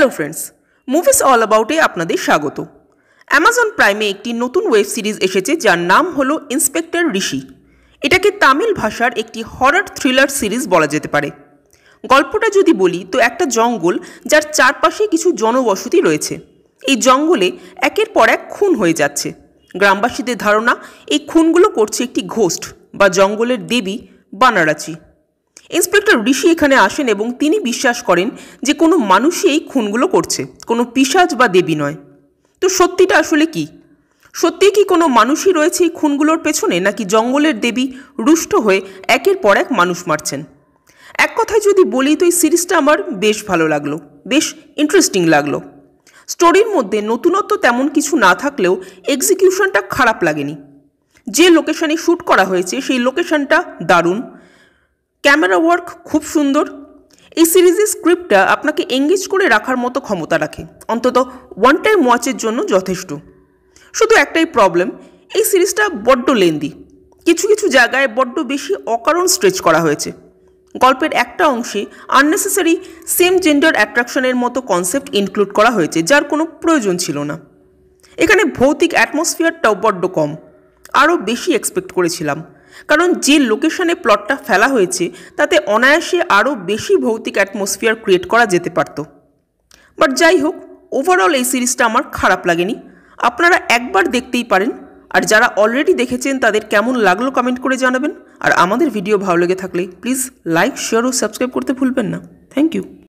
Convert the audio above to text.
hello friends movies all অ্যাবাউটে আপনাদের স্বাগত অ্যামাজন প্রাইমে একটি নতুন ওয়েব সিরিজ এসেছে যার নাম হলো ইন্সপেক্টর ঋষি এটাকে তামিল ভাষার একটি হরার থ্রিলার সিরিজ বলা যেতে পারে গল্পটা যদি বলি তো একটা জঙ্গল যার চারপাশে কিছু জনবসতি রয়েছে এই জঙ্গলে একের পর এক খুন হয়ে যাচ্ছে গ্রামবাসীদের ধারণা এই খুনগুলো করছে একটি ঘোস্ট বা জঙ্গলের দেবী বানারাচি ইন্সপেক্টর ঋষি এখানে আসেন এবং তিনি বিশ্বাস করেন যে কোনো মানুষই এই খুনগুলো করছে কোনো পিসাজ বা দেবী নয় তো সত্যিটা আসলে কি সত্যিই কি কোনো মানুষই রয়েছে এই খুনগুলোর পেছনে নাকি জঙ্গলের দেবী রুষ্ট হয়ে একের পর এক মানুষ মারছেন এক কথায় যদি বলি তো এই সিরিজটা আমার বেশ ভালো লাগলো বেশ ইন্টারেস্টিং লাগলো স্টোরির মধ্যে নতুনত্ব তেমন কিছু না থাকলেও এক্সিকিউশনটা খারাপ লাগেনি যে লোকেশানে শ্যুট করা হয়েছে সেই লোকেশানটা দারুণ ক্যামেরা ওয়ার্ক খুব সুন্দর এই সিরিজের স্ক্রিপ্টটা আপনাকে এঙ্গেজ করে রাখার মতো ক্ষমতা রাখে অন্তত ওয়ান টাইম ওয়াচের জন্য যথেষ্ট শুধু একটাই প্রবলেম এই সিরিজটা বড্ড লেন্দি কিছু কিছু জায়গায় বড্ড বেশি অকারণ স্ট্রেচ করা হয়েছে গল্পের একটা অংশে আননেসেসারি সেম জেন্ডার অ্যাট্রাকশনের মতো কনসেপ্ট ইনক্লুড করা হয়েছে যার কোনো প্রয়োজন ছিল না এখানে ভৌতিক অ্যাটমসফিয়ারটাও বড্ড কম আরও বেশি এক্সপেক্ট করেছিলাম কারণ যে লোকেশনে প্লটটা ফেলা হয়েছে তাতে অনায়াসে আরও বেশি ভৌতিক অ্যাটমসফিয়ার ক্রিয়েট করা যেতে পারত বাট যাই হোক ওভারঅল এই সিরিজটা আমার খারাপ লাগেনি আপনারা একবার দেখতেই পারেন আর যারা অলরেডি দেখেছেন তাদের কেমন লাগলো কমেন্ট করে জানাবেন আর আমাদের ভিডিও ভালো লেগে থাকলে প্লিজ লাইক শেয়ার ও সাবস্ক্রাইব করতে ভুলবেন না থ্যাংক ইউ